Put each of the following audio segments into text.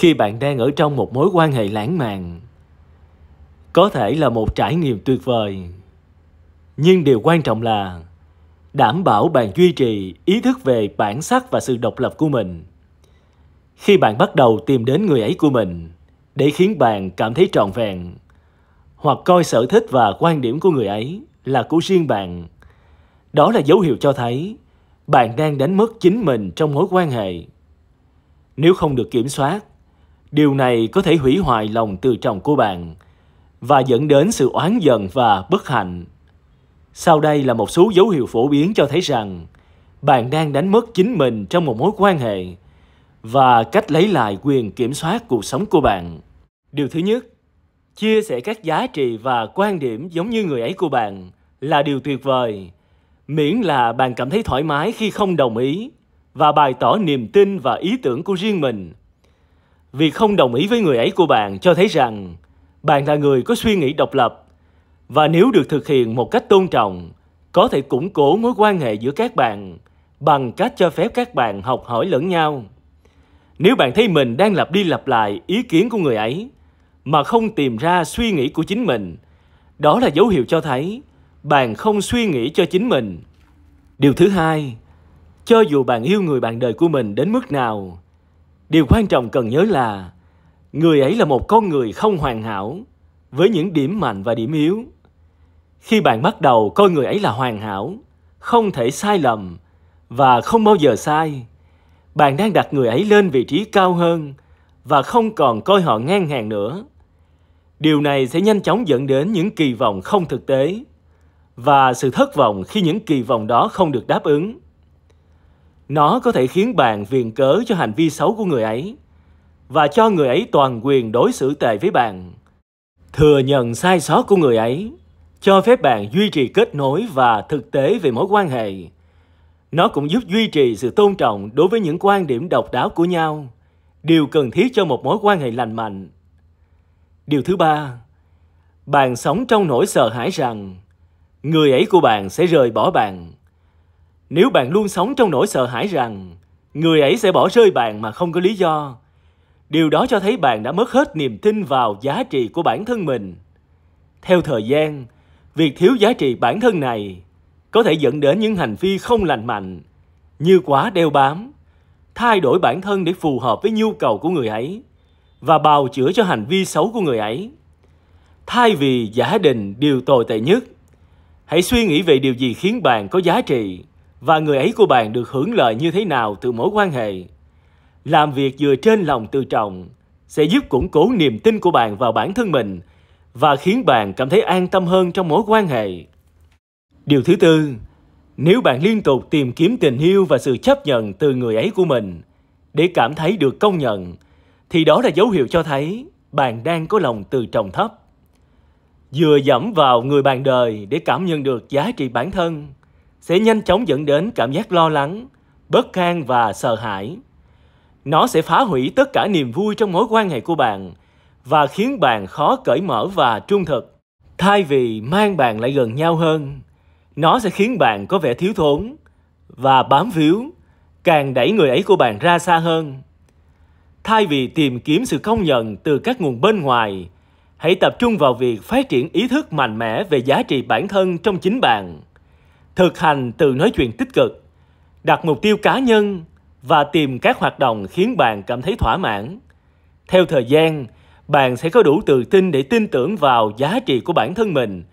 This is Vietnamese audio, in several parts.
khi bạn đang ở trong một mối quan hệ lãng mạn có thể là một trải nghiệm tuyệt vời nhưng điều quan trọng là đảm bảo bạn duy trì ý thức về bản sắc và sự độc lập của mình khi bạn bắt đầu tìm đến người ấy của mình để khiến bạn cảm thấy trọn vẹn hoặc coi sở thích và quan điểm của người ấy là của riêng bạn đó là dấu hiệu cho thấy bạn đang đánh mất chính mình trong mối quan hệ nếu không được kiểm soát Điều này có thể hủy hoại lòng từ trọng của bạn và dẫn đến sự oán giận và bất hạnh. Sau đây là một số dấu hiệu phổ biến cho thấy rằng bạn đang đánh mất chính mình trong một mối quan hệ và cách lấy lại quyền kiểm soát cuộc sống của bạn. Điều thứ nhất, chia sẻ các giá trị và quan điểm giống như người ấy của bạn là điều tuyệt vời, miễn là bạn cảm thấy thoải mái khi không đồng ý và bày tỏ niềm tin và ý tưởng của riêng mình Việc không đồng ý với người ấy của bạn cho thấy rằng bạn là người có suy nghĩ độc lập và nếu được thực hiện một cách tôn trọng, có thể củng cố mối quan hệ giữa các bạn bằng cách cho phép các bạn học hỏi lẫn nhau. Nếu bạn thấy mình đang lặp đi lặp lại ý kiến của người ấy mà không tìm ra suy nghĩ của chính mình, đó là dấu hiệu cho thấy bạn không suy nghĩ cho chính mình. Điều thứ hai, cho dù bạn yêu người bạn đời của mình đến mức nào, Điều quan trọng cần nhớ là người ấy là một con người không hoàn hảo với những điểm mạnh và điểm yếu. Khi bạn bắt đầu coi người ấy là hoàn hảo, không thể sai lầm và không bao giờ sai, bạn đang đặt người ấy lên vị trí cao hơn và không còn coi họ ngang hàng nữa. Điều này sẽ nhanh chóng dẫn đến những kỳ vọng không thực tế và sự thất vọng khi những kỳ vọng đó không được đáp ứng. Nó có thể khiến bạn viện cớ cho hành vi xấu của người ấy và cho người ấy toàn quyền đối xử tệ với bạn. Thừa nhận sai sót của người ấy, cho phép bạn duy trì kết nối và thực tế về mối quan hệ. Nó cũng giúp duy trì sự tôn trọng đối với những quan điểm độc đáo của nhau, điều cần thiết cho một mối quan hệ lành mạnh. Điều thứ ba, bạn sống trong nỗi sợ hãi rằng người ấy của bạn sẽ rời bỏ bạn nếu bạn luôn sống trong nỗi sợ hãi rằng người ấy sẽ bỏ rơi bạn mà không có lý do, điều đó cho thấy bạn đã mất hết niềm tin vào giá trị của bản thân mình. Theo thời gian, việc thiếu giá trị bản thân này có thể dẫn đến những hành vi không lành mạnh như quá đeo bám, thay đổi bản thân để phù hợp với nhu cầu của người ấy và bào chữa cho hành vi xấu của người ấy. Thay vì giả định điều tồi tệ nhất, hãy suy nghĩ về điều gì khiến bạn có giá trị và người ấy của bạn được hưởng lợi như thế nào từ mối quan hệ. Làm việc dựa trên lòng tự trọng sẽ giúp củng cố niềm tin của bạn vào bản thân mình và khiến bạn cảm thấy an tâm hơn trong mối quan hệ. Điều thứ tư, nếu bạn liên tục tìm kiếm tình yêu và sự chấp nhận từ người ấy của mình để cảm thấy được công nhận thì đó là dấu hiệu cho thấy bạn đang có lòng từ trọng thấp. dựa dẫm vào người bạn đời để cảm nhận được giá trị bản thân sẽ nhanh chóng dẫn đến cảm giác lo lắng, bất an và sợ hãi. Nó sẽ phá hủy tất cả niềm vui trong mối quan hệ của bạn và khiến bạn khó cởi mở và trung thực. Thay vì mang bạn lại gần nhau hơn, nó sẽ khiến bạn có vẻ thiếu thốn và bám víu, càng đẩy người ấy của bạn ra xa hơn. Thay vì tìm kiếm sự công nhận từ các nguồn bên ngoài, hãy tập trung vào việc phát triển ý thức mạnh mẽ về giá trị bản thân trong chính bạn thực hành từ nói chuyện tích cực, đặt mục tiêu cá nhân và tìm các hoạt động khiến bạn cảm thấy thỏa mãn. Theo thời gian, bạn sẽ có đủ tự tin để tin tưởng vào giá trị của bản thân mình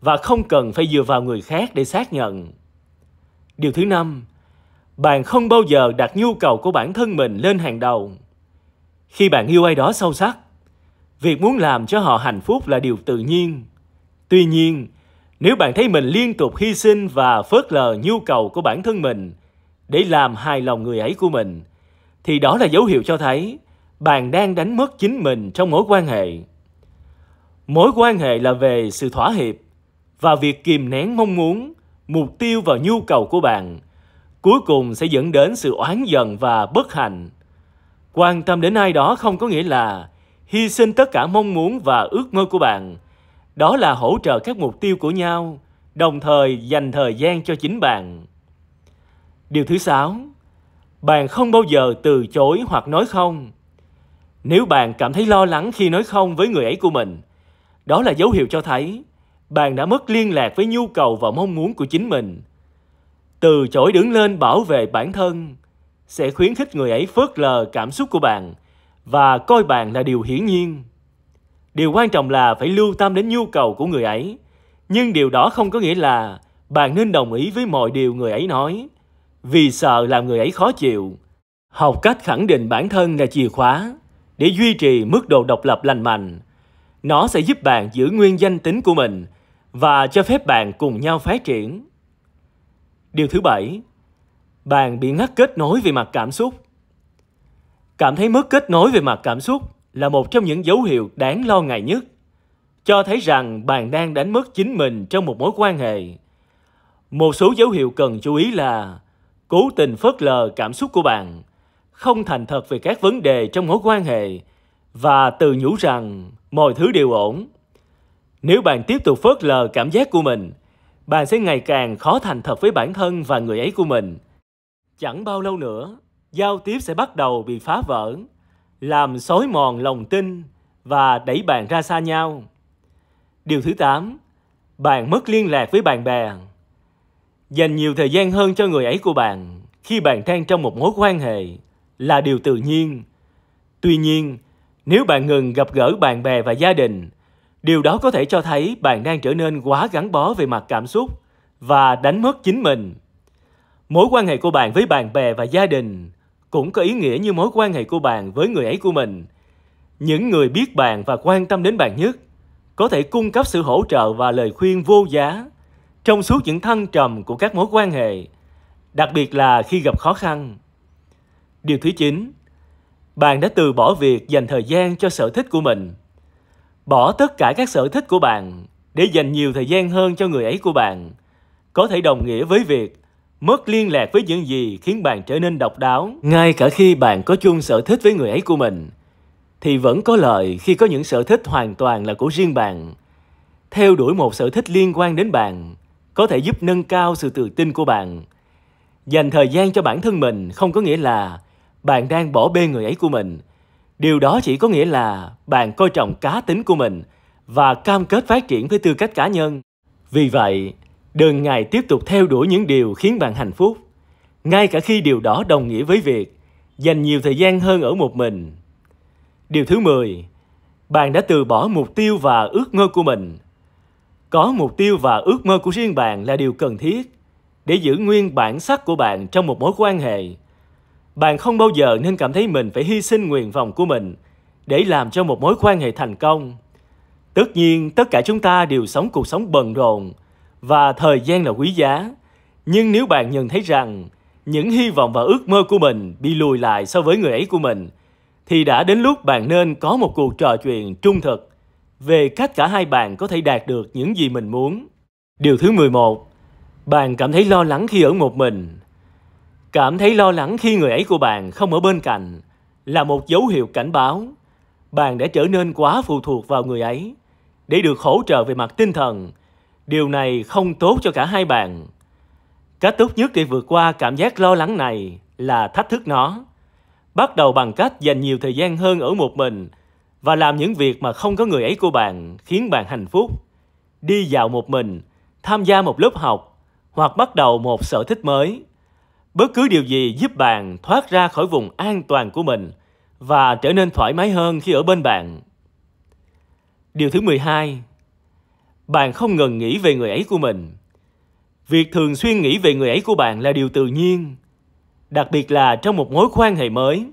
và không cần phải dựa vào người khác để xác nhận. Điều thứ năm, bạn không bao giờ đặt nhu cầu của bản thân mình lên hàng đầu. Khi bạn yêu ai đó sâu sắc, việc muốn làm cho họ hạnh phúc là điều tự nhiên. Tuy nhiên, nếu bạn thấy mình liên tục hy sinh và phớt lờ nhu cầu của bản thân mình để làm hài lòng người ấy của mình, thì đó là dấu hiệu cho thấy bạn đang đánh mất chính mình trong mối quan hệ. Mối quan hệ là về sự thỏa hiệp và việc kìm nén mong muốn, mục tiêu và nhu cầu của bạn cuối cùng sẽ dẫn đến sự oán giận và bất hạnh. Quan tâm đến ai đó không có nghĩa là hy sinh tất cả mong muốn và ước mơ của bạn – đó là hỗ trợ các mục tiêu của nhau đồng thời dành thời gian cho chính bạn điều thứ sáu bạn không bao giờ từ chối hoặc nói không nếu bạn cảm thấy lo lắng khi nói không với người ấy của mình đó là dấu hiệu cho thấy bạn đã mất liên lạc với nhu cầu và mong muốn của chính mình từ chối đứng lên bảo vệ bản thân sẽ khuyến khích người ấy phớt lờ cảm xúc của bạn và coi bạn là điều hiển nhiên Điều quan trọng là phải lưu tâm đến nhu cầu của người ấy. Nhưng điều đó không có nghĩa là bạn nên đồng ý với mọi điều người ấy nói. Vì sợ làm người ấy khó chịu. Học cách khẳng định bản thân là chìa khóa để duy trì mức độ độc lập lành mạnh. Nó sẽ giúp bạn giữ nguyên danh tính của mình và cho phép bạn cùng nhau phát triển. Điều thứ bảy, bạn bị ngắt kết nối về mặt cảm xúc. Cảm thấy mất kết nối về mặt cảm xúc là một trong những dấu hiệu đáng lo ngại nhất, cho thấy rằng bạn đang đánh mất chính mình trong một mối quan hệ. Một số dấu hiệu cần chú ý là cố tình phớt lờ cảm xúc của bạn, không thành thật về các vấn đề trong mối quan hệ và tự nhủ rằng mọi thứ đều ổn. Nếu bạn tiếp tục phớt lờ cảm giác của mình, bạn sẽ ngày càng khó thành thật với bản thân và người ấy của mình. Chẳng bao lâu nữa, giao tiếp sẽ bắt đầu bị phá vỡ làm xói mòn lòng tin và đẩy bạn ra xa nhau. Điều thứ 8, bạn mất liên lạc với bạn bè. Dành nhiều thời gian hơn cho người ấy của bạn khi bạn đang trong một mối quan hệ là điều tự nhiên. Tuy nhiên, nếu bạn ngừng gặp gỡ bạn bè và gia đình, điều đó có thể cho thấy bạn đang trở nên quá gắn bó về mặt cảm xúc và đánh mất chính mình. Mối quan hệ của bạn với bạn bè và gia đình cũng có ý nghĩa như mối quan hệ của bạn với người ấy của mình. Những người biết bạn và quan tâm đến bạn nhất có thể cung cấp sự hỗ trợ và lời khuyên vô giá trong suốt những thăng trầm của các mối quan hệ, đặc biệt là khi gặp khó khăn. Điều thứ 9, bạn đã từ bỏ việc dành thời gian cho sở thích của mình. Bỏ tất cả các sở thích của bạn để dành nhiều thời gian hơn cho người ấy của bạn, có thể đồng nghĩa với việc mất liên lạc với những gì khiến bạn trở nên độc đáo. Ngay cả khi bạn có chung sở thích với người ấy của mình, thì vẫn có lợi khi có những sở thích hoàn toàn là của riêng bạn. Theo đuổi một sở thích liên quan đến bạn có thể giúp nâng cao sự tự tin của bạn. Dành thời gian cho bản thân mình không có nghĩa là bạn đang bỏ bê người ấy của mình. Điều đó chỉ có nghĩa là bạn coi trọng cá tính của mình và cam kết phát triển với tư cách cá nhân. Vì vậy, Đừng ngày tiếp tục theo đuổi những điều khiến bạn hạnh phúc, ngay cả khi điều đó đồng nghĩa với việc dành nhiều thời gian hơn ở một mình. Điều thứ 10, bạn đã từ bỏ mục tiêu và ước mơ của mình. Có mục tiêu và ước mơ của riêng bạn là điều cần thiết để giữ nguyên bản sắc của bạn trong một mối quan hệ. Bạn không bao giờ nên cảm thấy mình phải hy sinh nguyện vọng của mình để làm cho một mối quan hệ thành công. Tất nhiên, tất cả chúng ta đều sống cuộc sống bận rộn và thời gian là quý giá. Nhưng nếu bạn nhận thấy rằng những hy vọng và ước mơ của mình bị lùi lại so với người ấy của mình, thì đã đến lúc bạn nên có một cuộc trò chuyện trung thực về cách cả hai bạn có thể đạt được những gì mình muốn. Điều thứ 11. Bạn cảm thấy lo lắng khi ở một mình. Cảm thấy lo lắng khi người ấy của bạn không ở bên cạnh là một dấu hiệu cảnh báo bạn đã trở nên quá phụ thuộc vào người ấy để được hỗ trợ về mặt tinh thần Điều này không tốt cho cả hai bạn. Cách tốt nhất để vượt qua cảm giác lo lắng này là thách thức nó. Bắt đầu bằng cách dành nhiều thời gian hơn ở một mình và làm những việc mà không có người ấy của bạn khiến bạn hạnh phúc. Đi dạo một mình, tham gia một lớp học hoặc bắt đầu một sở thích mới. Bất cứ điều gì giúp bạn thoát ra khỏi vùng an toàn của mình và trở nên thoải mái hơn khi ở bên bạn. Điều thứ 12, bạn không ngừng nghĩ về người ấy của mình việc thường xuyên nghĩ về người ấy của bạn là điều tự nhiên đặc biệt là trong một mối quan hệ mới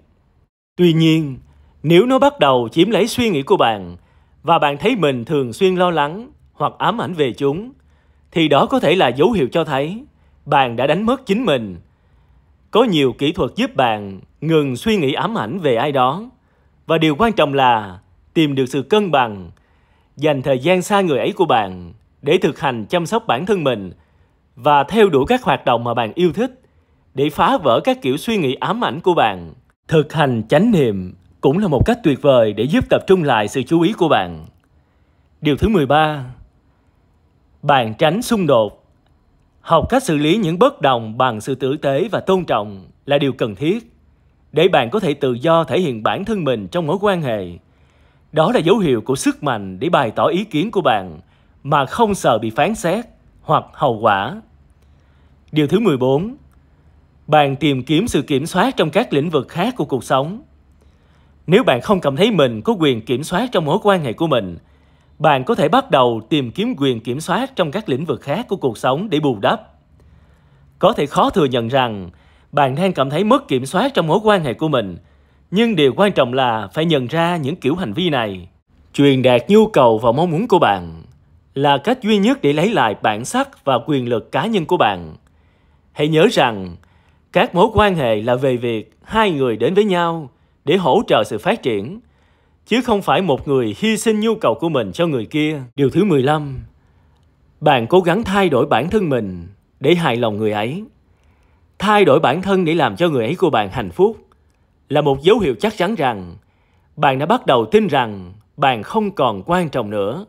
tuy nhiên nếu nó bắt đầu chiếm lấy suy nghĩ của bạn và bạn thấy mình thường xuyên lo lắng hoặc ám ảnh về chúng thì đó có thể là dấu hiệu cho thấy bạn đã đánh mất chính mình có nhiều kỹ thuật giúp bạn ngừng suy nghĩ ám ảnh về ai đó và điều quan trọng là tìm được sự cân bằng dành thời gian xa người ấy của bạn để thực hành chăm sóc bản thân mình và theo đuổi các hoạt động mà bạn yêu thích để phá vỡ các kiểu suy nghĩ ám ảnh của bạn. Thực hành chánh niệm cũng là một cách tuyệt vời để giúp tập trung lại sự chú ý của bạn. Điều thứ 13. Bạn tránh xung đột. Học cách xử lý những bất đồng bằng sự tử tế và tôn trọng là điều cần thiết để bạn có thể tự do thể hiện bản thân mình trong mối quan hệ đó là dấu hiệu của sức mạnh để bày tỏ ý kiến của bạn mà không sợ bị phán xét hoặc hậu quả. Điều thứ 14. Bạn tìm kiếm sự kiểm soát trong các lĩnh vực khác của cuộc sống. Nếu bạn không cảm thấy mình có quyền kiểm soát trong mối quan hệ của mình, bạn có thể bắt đầu tìm kiếm quyền kiểm soát trong các lĩnh vực khác của cuộc sống để bù đắp. Có thể khó thừa nhận rằng bạn đang cảm thấy mất kiểm soát trong mối quan hệ của mình nhưng điều quan trọng là phải nhận ra những kiểu hành vi này, truyền đạt nhu cầu và mong muốn của bạn là cách duy nhất để lấy lại bản sắc và quyền lực cá nhân của bạn. Hãy nhớ rằng, các mối quan hệ là về việc hai người đến với nhau để hỗ trợ sự phát triển, chứ không phải một người hy sinh nhu cầu của mình cho người kia. Điều thứ 15. Bạn cố gắng thay đổi bản thân mình để hài lòng người ấy. Thay đổi bản thân để làm cho người ấy của bạn hạnh phúc là một dấu hiệu chắc chắn rằng bạn đã bắt đầu tin rằng bạn không còn quan trọng nữa.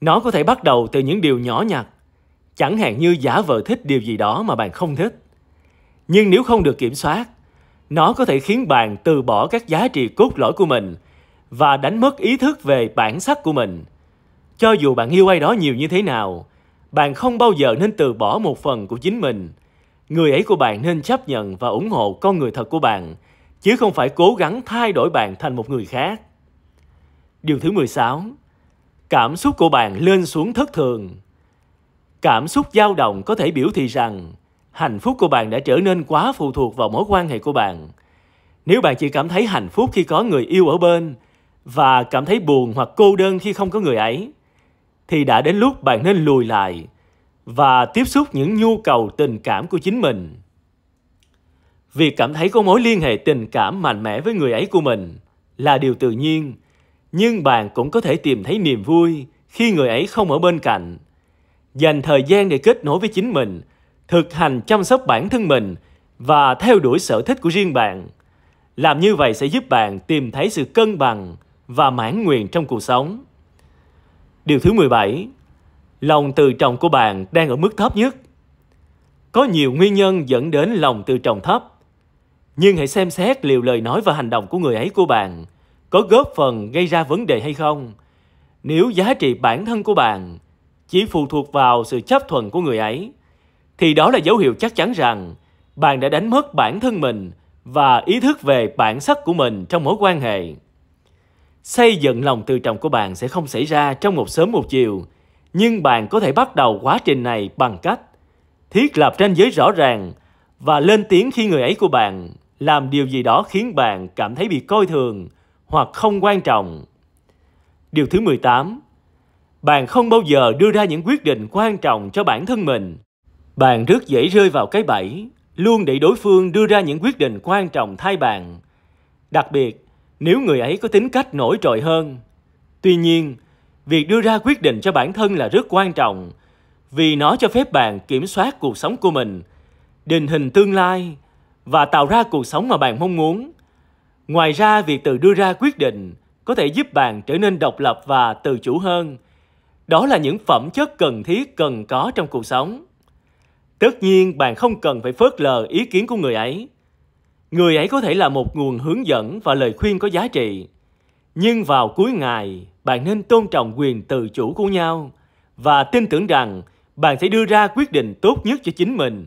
Nó có thể bắt đầu từ những điều nhỏ nhặt, chẳng hạn như giả vờ thích điều gì đó mà bạn không thích. Nhưng nếu không được kiểm soát, nó có thể khiến bạn từ bỏ các giá trị cốt lõi của mình và đánh mất ý thức về bản sắc của mình. Cho dù bạn yêu ai đó nhiều như thế nào, bạn không bao giờ nên từ bỏ một phần của chính mình. Người ấy của bạn nên chấp nhận và ủng hộ con người thật của bạn – chứ không phải cố gắng thay đổi bạn thành một người khác. Điều thứ 16. Cảm xúc của bạn lên xuống thất thường. Cảm xúc dao động có thể biểu thị rằng hạnh phúc của bạn đã trở nên quá phụ thuộc vào mối quan hệ của bạn. Nếu bạn chỉ cảm thấy hạnh phúc khi có người yêu ở bên và cảm thấy buồn hoặc cô đơn khi không có người ấy, thì đã đến lúc bạn nên lùi lại và tiếp xúc những nhu cầu tình cảm của chính mình Việc cảm thấy có mối liên hệ tình cảm mạnh mẽ với người ấy của mình là điều tự nhiên, nhưng bạn cũng có thể tìm thấy niềm vui khi người ấy không ở bên cạnh. Dành thời gian để kết nối với chính mình, thực hành chăm sóc bản thân mình và theo đuổi sở thích của riêng bạn. Làm như vậy sẽ giúp bạn tìm thấy sự cân bằng và mãn nguyện trong cuộc sống. Điều thứ 17. Lòng tự trọng của bạn đang ở mức thấp nhất. Có nhiều nguyên nhân dẫn đến lòng tự trọng thấp nhưng hãy xem xét liệu lời nói và hành động của người ấy của bạn có góp phần gây ra vấn đề hay không. Nếu giá trị bản thân của bạn chỉ phụ thuộc vào sự chấp thuận của người ấy, thì đó là dấu hiệu chắc chắn rằng bạn đã đánh mất bản thân mình và ý thức về bản sắc của mình trong mối quan hệ. Xây dựng lòng tự trọng của bạn sẽ không xảy ra trong một sớm một chiều, nhưng bạn có thể bắt đầu quá trình này bằng cách thiết lập ranh giới rõ ràng và lên tiếng khi người ấy của bạn làm điều gì đó khiến bạn cảm thấy bị coi thường hoặc không quan trọng. Điều thứ 18. Bạn không bao giờ đưa ra những quyết định quan trọng cho bản thân mình. Bạn rất dễ rơi vào cái bẫy, luôn để đối phương đưa ra những quyết định quan trọng thay bạn. Đặc biệt, nếu người ấy có tính cách nổi trội hơn. Tuy nhiên, việc đưa ra quyết định cho bản thân là rất quan trọng vì nó cho phép bạn kiểm soát cuộc sống của mình, định hình tương lai và tạo ra cuộc sống mà bạn mong muốn. Ngoài ra, việc tự đưa ra quyết định có thể giúp bạn trở nên độc lập và tự chủ hơn. Đó là những phẩm chất cần thiết cần có trong cuộc sống. Tất nhiên, bạn không cần phải phớt lờ ý kiến của người ấy. Người ấy có thể là một nguồn hướng dẫn và lời khuyên có giá trị. Nhưng vào cuối ngày, bạn nên tôn trọng quyền tự chủ của nhau và tin tưởng rằng bạn sẽ đưa ra quyết định tốt nhất cho chính mình